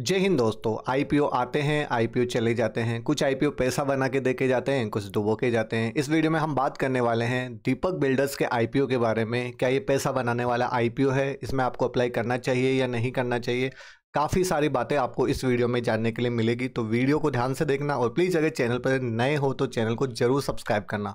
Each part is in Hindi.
जय हिंद दोस्तों आईपीओ आते हैं आईपीओ चले जाते हैं कुछ आईपीओ पैसा बना के देके जाते हैं कुछ डुबो के जाते हैं इस वीडियो में हम बात करने वाले हैं दीपक बिल्डर्स के आईपीओ के बारे में क्या ये पैसा बनाने वाला आईपीओ है इसमें आपको अप्लाई करना चाहिए या नहीं करना चाहिए काफ़ी सारी बातें आपको इस वीडियो में जानने के लिए मिलेगी तो वीडियो को ध्यान से देखना और प्लीज़ अगर चैनल पर नए हो तो चैनल को जरूर सब्सक्राइब करना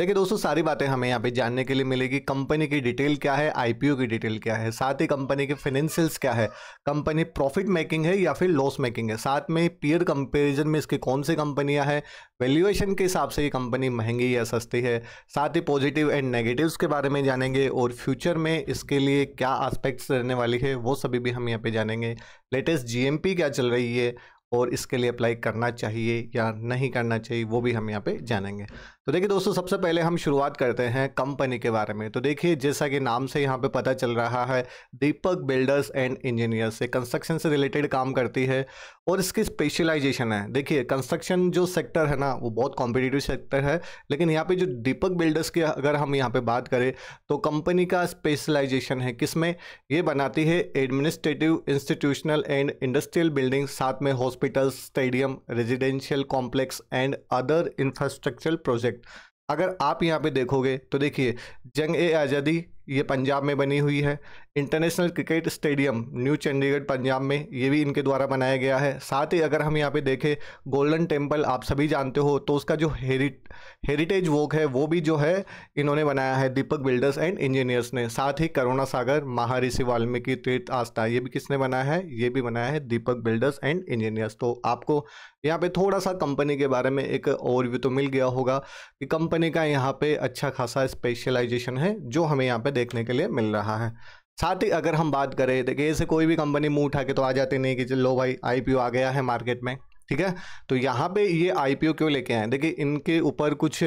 देखिए दोस्तों सारी बातें हमें यहाँ पे जानने के लिए मिलेगी कंपनी की डिटेल क्या है आईपीओ की डिटेल क्या है साथ ही कंपनी के फाइनेंशियल्स क्या है कंपनी प्रॉफिट मेकिंग है या फिर लॉस मेकिंग है साथ में पीयर कंपैरिजन में इसकी कौन सी कंपनियां हैं वैल्यूएशन के हिसाब से ये कंपनी महंगी या सस्ती है साथ ही पॉजिटिव एंड नेगेटिव के बारे में जानेंगे और फ्यूचर में इसके लिए क्या आस्पेक्ट्स रहने वाली है वो सभी भी हम यहाँ पे जानेंगे लेटेस्ट जी क्या चल रही है और इसके लिए अप्लाई करना चाहिए या नहीं करना चाहिए वो भी हम यहाँ पे जानेंगे तो देखिए दोस्तों सबसे पहले हम शुरुआत करते हैं कंपनी के बारे में तो देखिए जैसा कि नाम से यहाँ पे पता चल रहा है दीपक बिल्डर्स एंड इंजीनियर्स से कंस्ट्रक्शन से रिलेटेड काम करती है और इसकी स्पेशलाइजेशन है देखिए कंस्ट्रक्शन जो सेक्टर है ना वो बहुत कॉम्पिटिटिव सेक्टर है लेकिन यहाँ पे जो दीपक बिल्डर्स की अगर हम यहाँ पर बात करें तो कंपनी का स्पेशलाइजेशन है किसमें ये बनाती है administrative institutional and industrial building साथ में hospitals stadium residential complex and other infrastructural project project अगर आप यहाँ पे देखोगे तो देखिए जंग ए आज़ादी ये पंजाब में बनी हुई है international cricket stadium New Chandigarh Punjab में ये भी इनके द्वारा बनाया गया है साथ ही अगर हम यहाँ पे देखें गोल्डन टेम्पल आप सभी जानते हो तो उसका जो हेरिटेज वॉक है वो भी जो है इन्होंने बनाया है दीपक बिल्डर्स एंड इंजीनियर्स ने साथ ही करुणा सागर महारिषि वाल्मीकि तीर्थ आस्था ये भी किसने बनाया है ये भी बनाया है दीपक बिल्डर्स एंड इंजीनियर्स तो आपको यहाँ पे थोड़ा सा कंपनी के बारे में एक ओवरव्यू तो मिल गया होगा कि कंपनी का यहाँ पे अच्छा खासा स्पेशलाइजेशन है जो हमें यहाँ पे देखने के लिए मिल रहा है साथ ही अगर हम बात करें देखिए ऐसे कोई भी कंपनी मुंह उठा के तो आ जाती नहीं कि लो भाई आईपीओ आ गया है मार्केट में ठीक है तो यहाँ पे ये आईपीओ क्यों लेके आए देखिए इनके ऊपर कुछ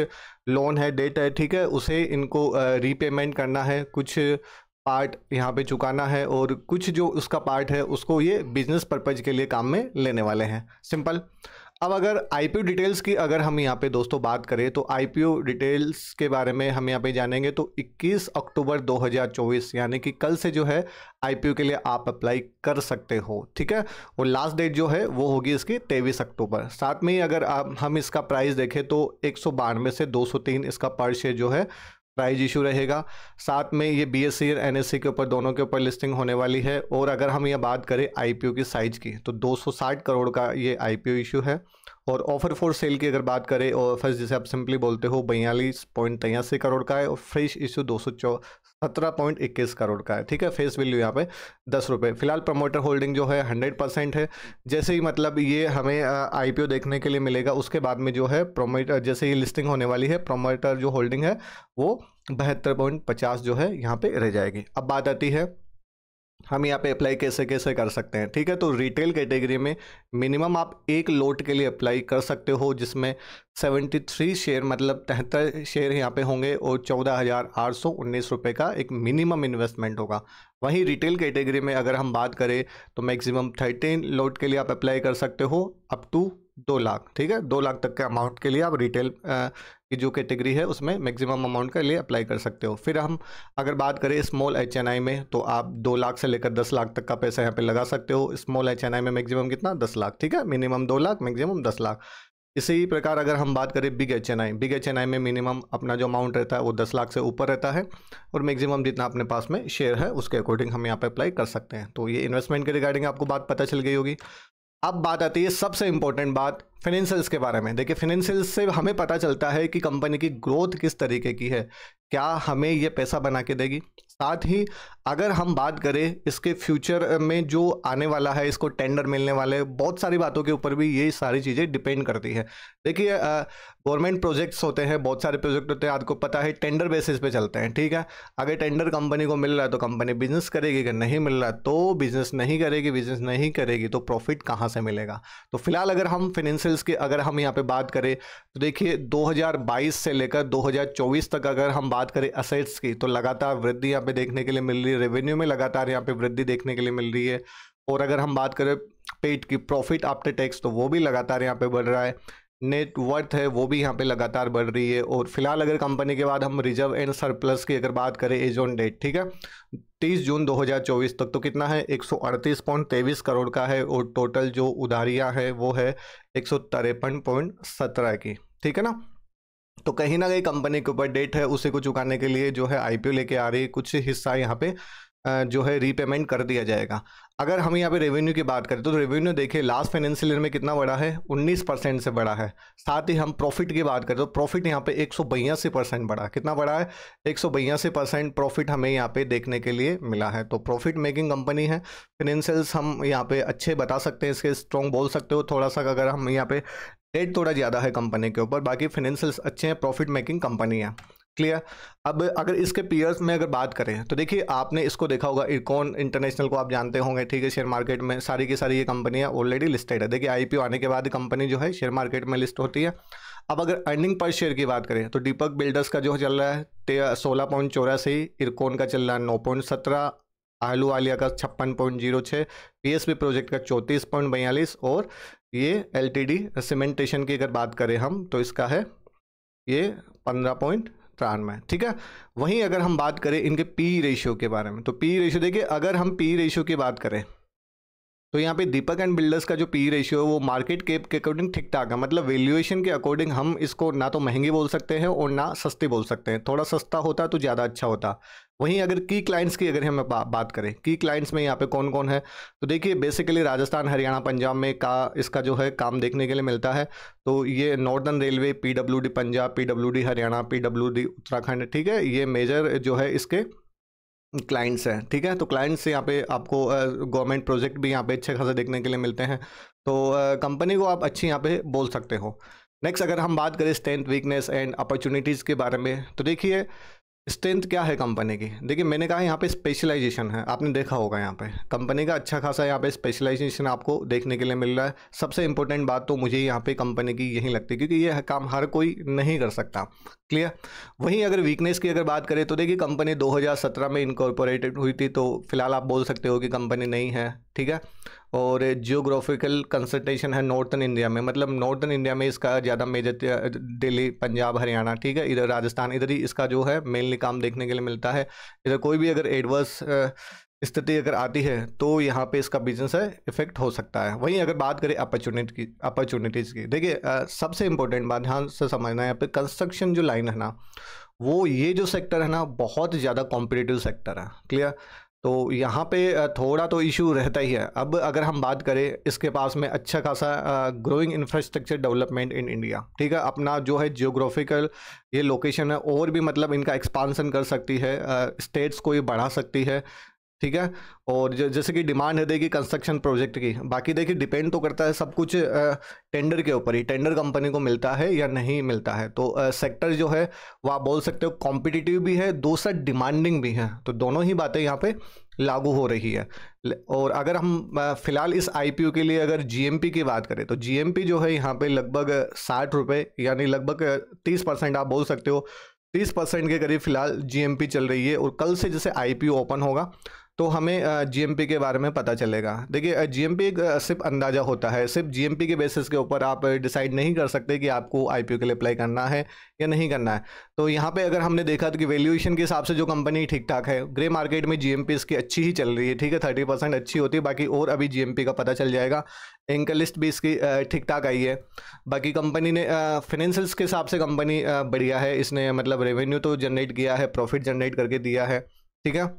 लोन है डेट है ठीक है उसे इनको रीपेमेंट करना है कुछ पार्ट यहाँ पे चुकाना है और कुछ जो उसका पार्ट है उसको ये बिजनेस पर्पज़ के लिए काम में लेने वाले हैं सिंपल अब अगर आई डिटेल्स की अगर हम यहाँ पे दोस्तों बात करें तो आई डिटेल्स के बारे में हम यहाँ पे जानेंगे तो 21 अक्टूबर 2024 यानी कि कल से जो है आई के लिए आप अप्लाई कर सकते हो ठीक है और लास्ट डेट जो है वो होगी इसकी तेईस अक्टूबर साथ में ही अगर आप हम इसका प्राइस देखें तो एक से 203 इसका पर शेयर जो है प्राइज इशू रहेगा साथ में ये बी एस और एन के ऊपर दोनों के ऊपर लिस्टिंग होने वाली है और अगर हम ये बात करें आई की साइज़ की तो 260 करोड़ का ये आई इशू है और ऑफर फॉर सेल की अगर बात करें ऑफर जिसे आप सिंपली बोलते हो बयालीस पॉइंट तिरासी करोड़ का है और फ्रेश इशू दो सौ सत्रह पॉइंट इक्कीस करोड़ का है ठीक है फेस वैल्यू यहाँ पे दस रुपये फिलहाल प्रमोटर होल्डिंग जो है हंड्रेड परसेंट है जैसे ही मतलब ये हमें आईपीओ देखने के लिए मिलेगा उसके बाद में जो है प्रोमोटर जैसे ही लिस्टिंग होने वाली है प्रोमोटर जो होल्डिंग है वो बहत्तर पॉइंट पचास जो है यहाँ पे रह जाएगी अब बात आती है हम यहाँ पे अप्लाई कैसे कैसे कर सकते हैं ठीक है तो रिटेल कैटेगरी में मिनिमम आप एक लोट के लिए अप्लाई कर सकते हो जिसमें 73 शेयर मतलब तिहत्तर शेयर यहाँ पे होंगे और चौदह हज़ार आठ सौ उन्नीस रुपये का एक मिनिमम इन्वेस्टमेंट होगा वहीं रिटेल कैटेगरी में अगर हम बात करें तो मैक्सिमम 13 लोट के लिए आप अप्लाई कर सकते हो अप टू दो लाख ठीक है दो लाख तक के अमाउंट के लिए आप रिटेल की जो कैटेगरी है उसमें मैक्सिमम अमाउंट के लिए अप्लाई कर सकते हो फिर हम अगर बात करें स्मॉल एच में तो आप दो लाख से लेकर दस लाख तक का पैसा यहाँ पे लगा सकते हो स्मॉल एच में मैक्सिमम कितना दस लाख ठीक है मिनिमम दो लाख मैक्सिमम दस लाख इसी प्रकार अगर हम बात करें big H N I big H N I में मिनिमम अपना जो अमाउंट रहता है वो दस लाख से ऊपर रहता है और मैक्सिमम जितना अपने पास में शेयर है उसके अकॉर्डिंग हम यहाँ पे अप्लाई कर सकते हैं तो ये इन्वेस्टमेंट के रिगार्डिंग आपको बात पता चल गई होगी अब बात आती है सबसे इंपॉर्टेंट बात फाइनेंशियल्स के बारे में देखिए फिनेंशियल्स से हमें पता चलता है कि कंपनी की ग्रोथ किस तरीके की है क्या हमें ये पैसा बना के देगी साथ ही अगर हम बात करें इसके फ्यूचर में जो आने वाला है इसको टेंडर मिलने वाले बहुत सारी बातों के ऊपर भी ये सारी चीज़ें डिपेंड करती है देखिए गवर्नमेंट प्रोजेक्ट्स होते हैं बहुत सारे प्रोजेक्ट होते हैं आपको पता है टेंडर बेसिस पे चलते हैं ठीक है अगर टेंडर कंपनी को मिल रहा है तो कंपनी बिजनेस करेगी अगर नहीं मिल रहा तो बिजनेस नहीं करेगी बिजनेस नहीं करेगी तो प्रॉफिट कहाँ से मिलेगा तो फिलहाल अगर हम फाइनेंशियल कमर्शियल्स की अगर हम यहाँ पे बात करें तो देखिए 2022 से लेकर 2024 तक अगर हम बात करें असेट्स की तो लगातार वृद्धि यहाँ पे देखने के लिए मिल रही है रेवेन्यू में लगातार यहाँ पे वृद्धि देखने के लिए मिल रही है और अगर हम बात करें पेट की प्रॉफिट आफ्टर टैक्स तो वो भी लगातार यहाँ पे बढ़ रहा है नेट वर्थ है वो भी यहाँ पे लगातार बढ़ रही है और फिलहाल अगर कंपनी के बाद हम रिजर्व एंड सरप्लस की अगर बात करें एज ऑन डेट ठीक है 30 जून 2024 तक तो कितना है एक करोड़ का है और टोटल जो उधारियाँ हैं वो है एक की ठीक है ना तो कहीं ना कहीं कंपनी के ऊपर डेट है उसे को चुकाने के लिए जो है आईपीओ लेके आ रही है कुछ हिस्सा यहाँ पे जो है रीपेमेंट कर दिया जाएगा अगर हम यहाँ पे रेवेन्यू की बात करें तो रेवेन्यू देखिए लास्ट फाइनेंशियल ईयर में कितना बड़ा है 19 परसेंट से बड़ा है साथ ही हम प्रॉफिट की बात करें तो प्रॉफिट यहाँ पे एक परसेंट बड़ा कितना बड़ा है एक परसेंट प्रॉफिट हमें यहाँ पे देखने के लिए मिला है तो प्रॉफिट मेकिंग कंपनी है फाइनेंशियल्स हम यहाँ पे अच्छे बता सकते हैं इसके स्ट्रॉन्ग बोल सकते हो थोड़ा सा अगर हम यहाँ पे डेट थोड़ा ज़्यादा है कंपनी के ऊपर बाकी फाइनेंशियल्स अच्छे हैं प्रॉफिट मेकिंग कंपनी है क्लियर अब अगर इसके पीयर्स में अगर बात करें तो देखिए आपने इसको देखा होगा इकोन इंटरनेशनल को आप जानते होंगे ठीक है शेयर मार्केट में सारी की सारी ये कंपनियां ऑलरेडी लिस्टेड है देखिए आईपीओ आने के बाद कंपनी जो है शेयर मार्केट में लिस्ट होती है अब अगर अर्निंग पर शेयर की बात करें तो दीपक बिल्डर्स का जो चल रहा है सोलह पॉइंट चौरासी इरकोन का चल रहा है नौ पॉइंट सत्रह आहलू वालिया का छप्पन पॉइंट जीरो छः पी प्रोजेक्ट का चौंतीस पॉइंट बयालीस और ये एल सीमेंटेशन की अगर बात करें हम तो इसका है ये पंद्रह पॉइंट प्राण में ठीक है वहीं अगर हम बात करें इनके पी रेशियो के बारे में तो पी रेशियो देखिए अगर हम पी रेशियो की बात करें तो यहाँ पे दीपक एंड बिल्डर्स का जो पी रेशियो है वो मार्केट केप के अकॉर्डिंग ठीक ठाक है मतलब वैल्यूएशन के अकॉर्डिंग हम इसको ना तो महंगी बोल सकते हैं और ना सस्ती बोल सकते हैं थोड़ा सस्ता होता तो ज़्यादा अच्छा होता वहीं अगर की क्लाइंट्स की अगर हम बा, बात करें की क्लाइंट्स में यहाँ पे कौन कौन है तो देखिए बेसिकली राजस्थान हरियाणा पंजाब में का इसका जो है काम देखने के लिए मिलता है तो ये northern railway P Punjab P Haryana P Uttarakhand ठीक है ये मेजर जो है इसके क्लाइंट्स हैं ठीक है तो क्लाइंट्स यहाँ पे आपको गवर्नमेंट प्रोजेक्ट भी यहाँ पे अच्छे खासा देखने के लिए मिलते हैं तो कंपनी को आप अच्छी यहाँ पे बोल सकते हो नेक्स्ट अगर हम बात करें स्ट्रेंथ वीकनेस एंड अपॉर्चुनिटीज़ के बारे में तो देखिए स्ट्रेंथ क्या है कंपनी की देखिए मैंने कहा यहाँ पे स्पेशलाइजेशन है आपने देखा होगा यहाँ पे कंपनी का अच्छा खासा यहाँ पे स्पेशलाइजेशन आपको देखने के लिए मिल रहा है सबसे इंपॉर्टेंट बात तो मुझे यहाँ पे कंपनी की यही लगती है क्योंकि ये काम हर कोई नहीं कर सकता क्लियर वहीं अगर वीकनेस की अगर बात करें तो देखिए कंपनी दो में इनकॉर्पोरेटेड हुई थी तो फिलहाल आप बोल सकते हो कि कंपनी नहीं है ठीक है और जियोग्राफिकल कंसल्टेशन है नॉर्थन इंडिया में मतलब नॉर्थन इंडिया में इसका ज़्यादा मेजर दिल्ली पंजाब हरियाणा ठीक है इधर राजस्थान इधर ही इसका जो है मेनली काम देखने के लिए मिलता है इधर कोई भी अगर एडवर्स स्थिति अगर आती है तो यहाँ पे इसका बिजनेस है इफेक्ट हो सकता है वहीं अगर बात करें अपॉर्चुनिटी की अपॉर्चुनिटीज़ की देखिए सबसे इम्पोर्टेंट बात ध्यान से समझना है यहाँ पे कंस्ट्रक्शन जो लाइन है ना वो ये जो सेक्टर है ना बहुत ज़्यादा कॉम्पिटेटिव सेक्टर है क्लियर तो यहाँ पे थोड़ा तो इशू रहता ही है अब अगर हम बात करें इसके पास में अच्छा खासा growing infrastructure development in India ठीक है अपना जो है जियोग्राफिकल ये लोकेशन है और भी मतलब इनका एक्सपांसन कर सकती है स्टेट्स को ये बढ़ा सकती है ठीक है और जैसे कि डिमांड है देखिए कंस्ट्रक्शन प्रोजेक्ट की बाकी देखिए डिपेंड तो करता है सब कुछ टेंडर के ऊपर ही टेंडर कंपनी को मिलता है या नहीं मिलता है तो सेक्टर जो है वह आप बोल सकते हो कॉम्पिटिटिव भी है दूसरा डिमांडिंग भी है तो दोनों ही बातें यहाँ पे लागू हो रही है और अगर हम फिलहाल इस आई के लिए अगर जी की बात करें तो जी जो है यहाँ पे लगभग साठ रुपये यानी लगभग तीस परसेंट आप बोल सकते हो तीस परसेंट के करीब फिलहाल जीएमपी चल रही है और कल से जैसे आईपीओ ओपन होगा तो हमें जीएमपी के बारे में पता चलेगा देखिए जीएमपी एक सिर्फ अंदाज़ा होता है सिर्फ जीएमपी के बेसिस के ऊपर आप डिसाइड नहीं कर सकते कि आपको आईपीओ के लिए अप्लाई करना है या नहीं करना है तो यहाँ पे अगर हमने देखा तो कि वैल्यूएशन के हिसाब से जो कंपनी ठीक ठाक है ग्रे मार्केट में जी एम इसकी अच्छी ही चल रही है ठीक है थर्टी परसेंट अच्छी होती है बाकी और अभी जी का पता चल जाएगा एंकर लिस्ट भी इसकी ठीक ठाक आई है बाकी कंपनी ने फाइनेंशियल्स के हिसाब से कंपनी बढ़िया है इसने मतलब रेवेन्यू तो जनरेट किया है प्रॉफिट जनरेट करके दिया है ठीक है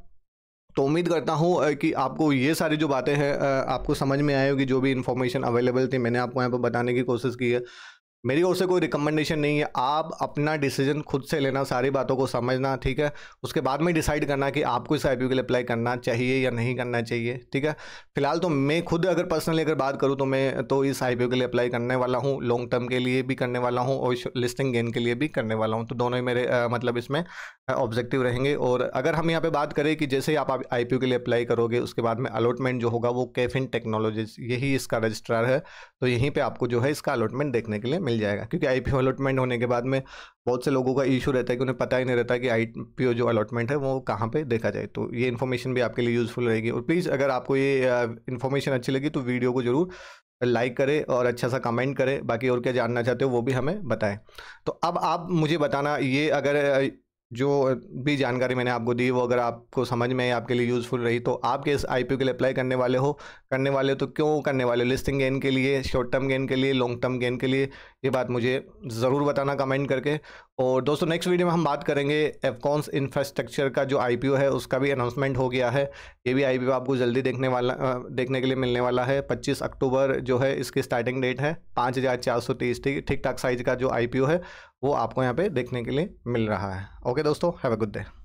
तो उम्मीद करता हूँ कि आपको ये सारी जो बातें हैं आपको समझ में आए होगी जो भी इन्फॉर्मेशन अवेलेबल थी मैंने आपको यहाँ पर बताने की कोशिश की है मेरी ओर से कोई रिकमेंडेशन नहीं है आप अपना डिसीजन खुद से लेना सारी बातों को समझना ठीक है उसके बाद में डिसाइड करना कि आपको इस आई के लिए अप्लाई करना चाहिए या नहीं करना चाहिए ठीक है फिलहाल तो मैं खुद अगर पर्सनली अगर बात करूँ तो मैं तो इस आई के लिए अप्लाई करने वाला हूँ लॉन्ग टर्म के लिए भी करने वाला हूँ और लिस्टिंग गेन के लिए भी करने वाला हूँ तो दोनों ही मेरे आ, मतलब इसमें ऑब्जेक्टिव रहेंगे और अगर हम यहाँ पर बात करें कि जैसे ही आप आई के लिए अप्लाई करोगे उसके बाद में अलॉटमेंट जो होगा वो कैफिन टेक्नोलॉजीज यही इसका रजिस्ट्रार है तो यहीं पर आपको जो है इसका अलॉटमेंट देखने के लिए मिल जाएगा क्योंकि आई पी अलॉटमेंट होने के बाद में बहुत से लोगों का इशू रहता है कि उन्हें पता ही नहीं रहता कि आई पी जो अलॉटमेंट है वो कहाँ पे देखा जाए तो ये इन्फॉर्मेशन भी आपके लिए यूज़फुल रहेगी और प्लीज़ अगर आपको ये इन्फॉर्मेशन अच्छी लगी तो वीडियो को ज़रूर लाइक करें और अच्छा सा कमेंट करें बाकी और क्या जानना चाहते हो वो भी हमें बताएं तो अब आप मुझे बताना ये अगर जो भी जानकारी मैंने आपको दी वो अगर आपको समझ में आपके लिए यूज़फुल रही तो आप किस आई के लिए अप्लाई करने वाले हो करने वाले तो क्यों करने वाले लिस्टिंग गेन के लिए शॉर्ट टर्म गेन के लिए लॉन्ग टर्म गेन के लिए ये बात मुझे ज़रूर बताना कमेंट करके और दोस्तों नेक्स्ट वीडियो में हम बात करेंगे एफकॉन्स इंफ्रास्ट्रक्चर का जो आईपीओ है उसका भी अनाउंसमेंट हो गया है ये भी आईपीओ आपको जल्दी देखने वाला देखने के लिए मिलने वाला है 25 अक्टूबर जो है इसकी स्टार्टिंग डेट है पाँच हज़ार चार सौ तेईस ठीक ठीक ठाक साइज़ का जो आई है वो आपको यहाँ पर देखने के लिए मिल रहा है ओके दोस्तों हैव अ गुड डे